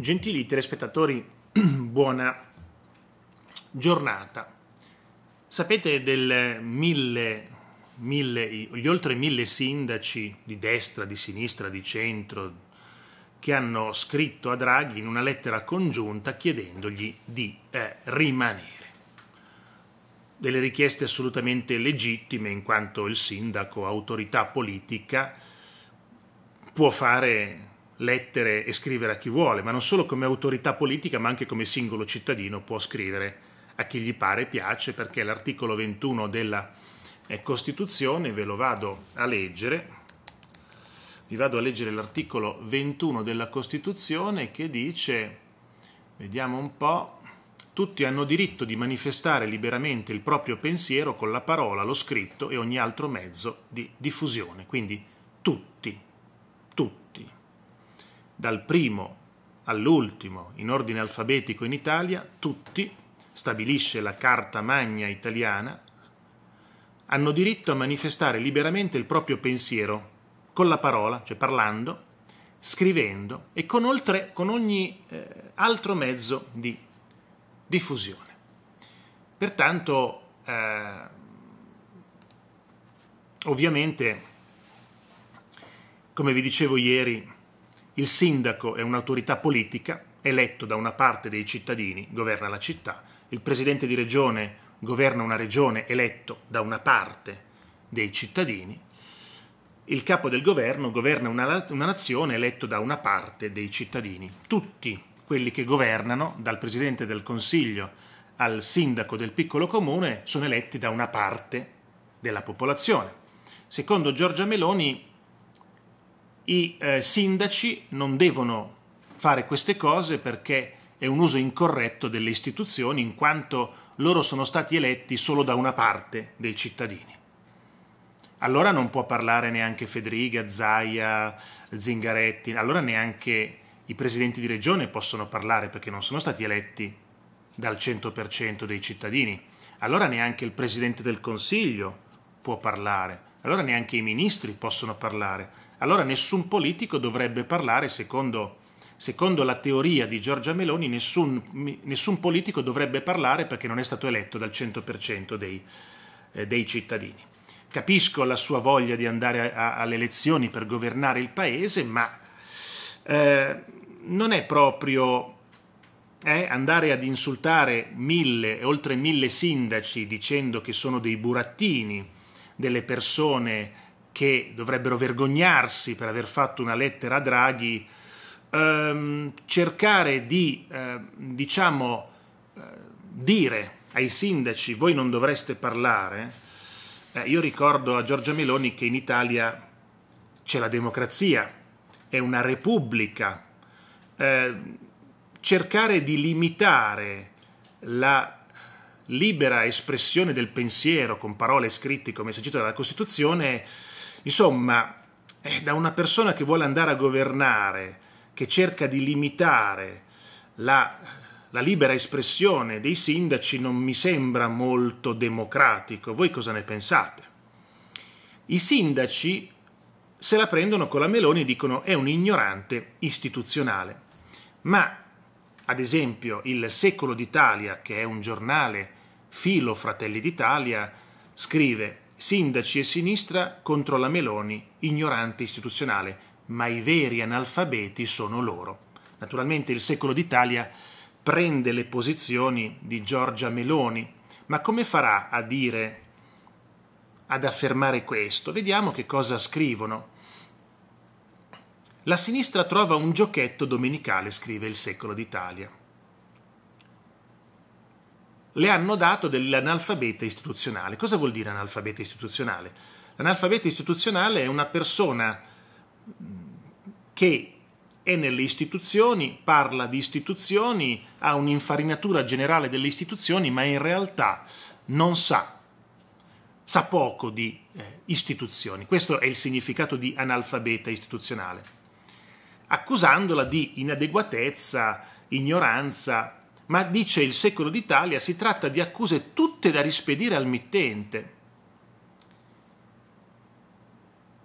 Gentili telespettatori, buona giornata. Sapete del mille, mille, gli oltre mille sindaci di destra, di sinistra, di centro, che hanno scritto a Draghi in una lettera congiunta chiedendogli di eh, rimanere. Delle richieste assolutamente legittime, in quanto il sindaco, autorità politica, può fare lettere e scrivere a chi vuole, ma non solo come autorità politica, ma anche come singolo cittadino può scrivere a chi gli pare piace, perché l'articolo 21 della eh, Costituzione, ve lo vado a leggere, vi vado a leggere l'articolo 21 della Costituzione che dice, vediamo un po', tutti hanno diritto di manifestare liberamente il proprio pensiero con la parola, lo scritto e ogni altro mezzo di diffusione, quindi tutti dal primo all'ultimo, in ordine alfabetico in Italia, tutti, stabilisce la Carta Magna italiana, hanno diritto a manifestare liberamente il proprio pensiero, con la parola, cioè parlando, scrivendo e con, oltre, con ogni eh, altro mezzo di diffusione. Pertanto, eh, ovviamente, come vi dicevo ieri, il sindaco è un'autorità politica, eletto da una parte dei cittadini, governa la città, il presidente di regione governa una regione eletto da una parte dei cittadini, il capo del governo governa una, una, nazione eletto da una parte dei cittadini. Tutti quelli che governano, dal presidente del consiglio al sindaco del piccolo comune, sono eletti da una parte della popolazione. Secondo Giorgia Meloni i eh, sindaci non devono fare queste cose perché è un uso incorretto delle istituzioni in quanto loro sono stati eletti solo da una parte dei cittadini. Allora non può parlare neanche Federica, Zaia, Zingaretti, allora neanche i presidenti di regione possono parlare perché non sono stati eletti dal 100% dei cittadini. Allora neanche il presidente del Consiglio può parlare, allora neanche i ministri possono parlare, allora nessun politico dovrebbe parlare secondo, secondo la teoria di Giorgia Meloni, nessun, nessun, politico dovrebbe parlare perché non è stato eletto dal 100% dei, eh, dei, cittadini. Capisco la sua voglia di andare a, a, alle elezioni per governare il paese, ma eh, non è proprio eh, andare ad insultare mille e oltre mille sindaci dicendo che sono dei burattini, delle persone che dovrebbero vergognarsi per aver fatto una lettera a Draghi, ehm, cercare di, eh, diciamo, eh, dire ai sindaci voi non dovreste parlare, eh, io ricordo a Giorgia Meloni che in Italia c'è la democrazia, è una repubblica. Eh, cercare di limitare la libera espressione del pensiero con parole scritte come esercito dalla Costituzione, insomma, eh, da una persona che vuole andare a governare, che cerca di limitare la, la libera espressione dei sindaci, non mi sembra molto democratico. Voi cosa ne pensate? I sindaci se la prendono con la Meloni e dicono è un ignorante istituzionale. Ma, ad esempio, il Secolo d'Italia, che è un giornale Filo Fratelli d'Italia scrive Sindaci e sinistra contro la Meloni, ignorante istituzionale, ma i veri analfabeti sono loro. Naturalmente il secolo d'Italia prende le posizioni di Giorgia Meloni, ma come farà a dire, ad affermare questo? Vediamo che cosa scrivono. La sinistra trova un giochetto domenicale, scrive il secolo d'Italia le hanno dato dell'analfabeta istituzionale. Cosa vuol dire analfabeta istituzionale? L'analfabeta istituzionale è una persona mm, che è nelle istituzioni, parla di istituzioni, ha un'infarinatura generale delle istituzioni, ma in realtà non sa, sa poco di eh, istituzioni. Questo è il significato di analfabeta istituzionale, accusandola di inadeguatezza, ignoranza, ma dice il secolo d'Italia si tratta di accuse tutte da rispedire al mittente.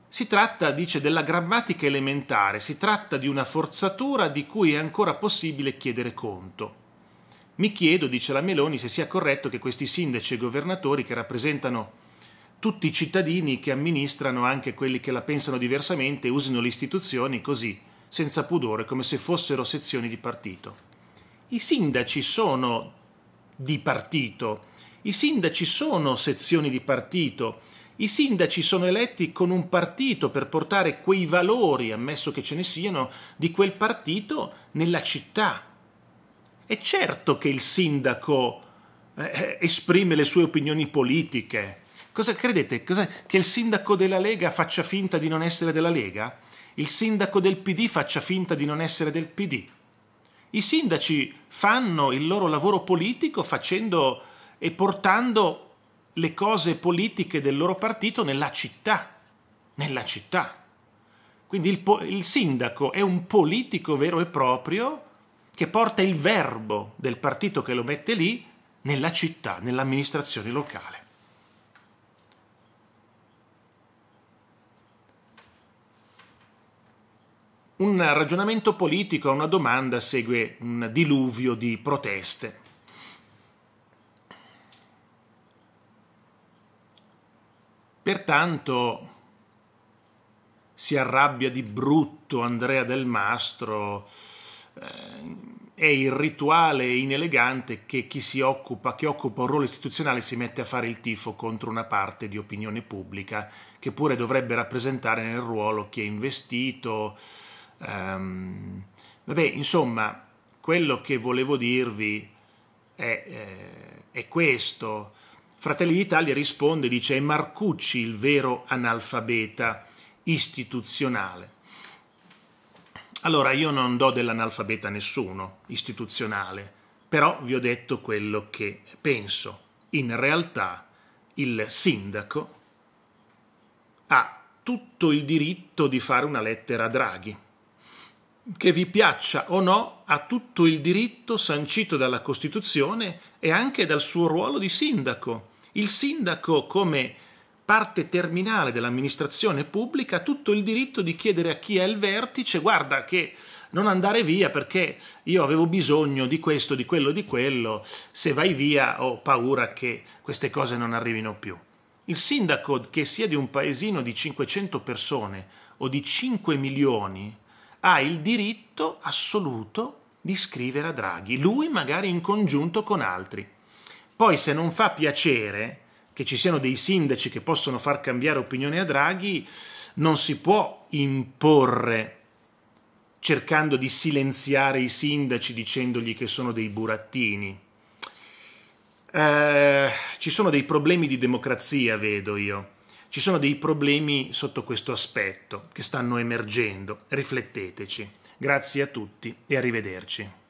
Si tratta, dice, della grammatica elementare, si tratta di una forzatura di cui è ancora possibile chiedere conto. Mi chiedo, dice la Meloni, se sia corretto che questi sindaci e governatori che rappresentano tutti i cittadini che amministrano anche quelli che la pensano diversamente usino le istituzioni così, senza pudore, come se fossero sezioni di partito i sindaci sono di partito, i sindaci sono sezioni di partito, i sindaci sono eletti con un partito per portare quei valori, ammesso che ce ne siano, di quel partito nella città. È certo che il sindaco eh, esprime le sue opinioni politiche. Cosa credete? Cosa, che il sindaco della Lega faccia finta di non essere della Lega? Il sindaco del PD faccia finta di non essere del PD? I sindaci fanno il loro lavoro politico facendo e portando le cose politiche del loro partito nella città, nella città. Quindi il, il, sindaco è un politico vero e proprio che porta il verbo del partito che lo mette lì nella città, nell'amministrazione locale. un ragionamento politico, a una domanda segue un diluvio di proteste. Pertanto si arrabbia di brutto Andrea del Mastro, eh, è il rituale inelegante che chi si occupa, che occupa un ruolo istituzionale si mette a fare il tifo contro una parte di opinione pubblica che pure dovrebbe rappresentare nel ruolo chi è investito, Um, vabbè, insomma, quello che volevo dirvi è, eh, è questo. Fratelli d'Italia risponde, dice, è Marcucci il vero analfabeta istituzionale. Allora, io non do dell'analfabeta a nessuno istituzionale, però vi ho detto quello che penso. In realtà il sindaco ha tutto il diritto di fare una lettera a Draghi che vi piaccia o no, ha tutto il diritto sancito dalla Costituzione e anche dal suo ruolo di sindaco. Il sindaco, come parte terminale dell'amministrazione pubblica, ha tutto il diritto di chiedere a chi è il vertice, guarda che non andare via perché io avevo bisogno di questo, di quello, di quello, se vai via ho paura che queste cose non arrivino più. Il sindaco che sia di un paesino di 500 persone o di 5 milioni ha il diritto assoluto di scrivere a Draghi, lui magari in congiunto con altri. Poi se non fa piacere che ci siano dei sindaci che possono far cambiare opinione a Draghi, non si può imporre cercando di silenziare i sindaci dicendogli che sono dei burattini. Eh, ci sono dei problemi di democrazia, vedo io. Ci sono dei problemi sotto questo aspetto che stanno emergendo, rifletteteci. Grazie a tutti e arrivederci.